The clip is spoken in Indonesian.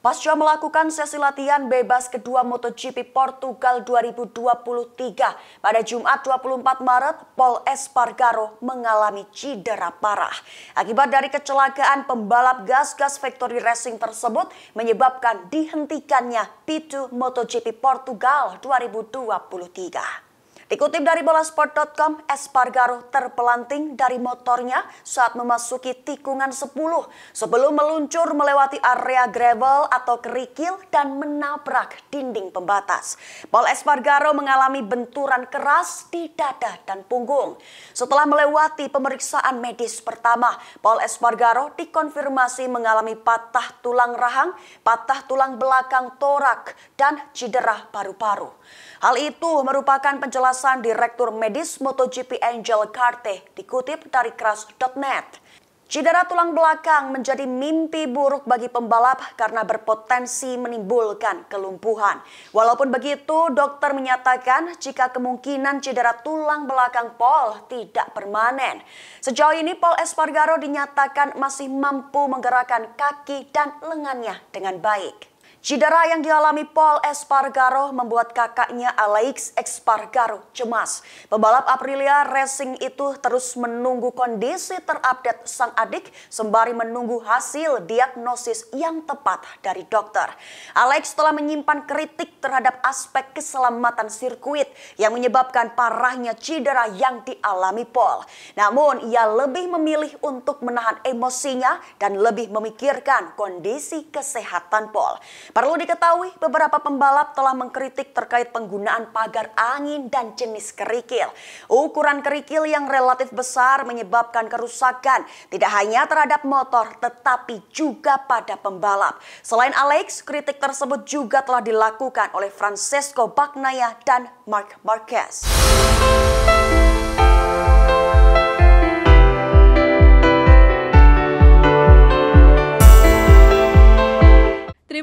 Pasca melakukan sesi latihan bebas kedua MotoGP Portugal 2023 pada Jumat 24 Maret, Paul Espargaro mengalami cedera parah. Akibat dari kecelakaan pembalap gas-gas Factory Racing tersebut menyebabkan dihentikannya p MotoGP Portugal 2023. Dikutip dari bolasport.com, Espargaro terpelanting dari motornya saat memasuki tikungan 10 sebelum meluncur melewati area gravel atau kerikil dan menabrak dinding pembatas. Paul Espargaro mengalami benturan keras di dada dan punggung. Setelah melewati pemeriksaan medis pertama, Paul Espargaro dikonfirmasi mengalami patah tulang rahang, patah tulang belakang torak, dan cedera paru-paru. Hal itu merupakan penjelasan penjelasan Direktur Medis MotoGP Angel Carte dikutip dari Crash.net. Cedera tulang belakang menjadi mimpi buruk bagi pembalap karena berpotensi menimbulkan kelumpuhan. Walaupun begitu, dokter menyatakan jika kemungkinan cedera tulang belakang Paul tidak permanen. Sejauh ini Paul Espargaro dinyatakan masih mampu menggerakkan kaki dan lengannya dengan baik. Cedera yang dialami Paul Espargaro membuat kakaknya Alex Espargaro cemas. Pembalap Aprilia Racing itu terus menunggu kondisi terupdate sang adik sembari menunggu hasil diagnosis yang tepat dari dokter. Alex telah menyimpan kritik terhadap aspek keselamatan sirkuit yang menyebabkan parahnya cedera yang dialami Paul. Namun ia lebih memilih untuk menahan emosinya dan lebih memikirkan kondisi kesehatan Paul. Perlu diketahui, beberapa pembalap telah mengkritik terkait penggunaan pagar angin dan jenis kerikil. Ukuran kerikil yang relatif besar menyebabkan kerusakan tidak hanya terhadap motor tetapi juga pada pembalap. Selain Alex, kritik tersebut juga telah dilakukan oleh Francesco Bagnaia dan Mark Marquez.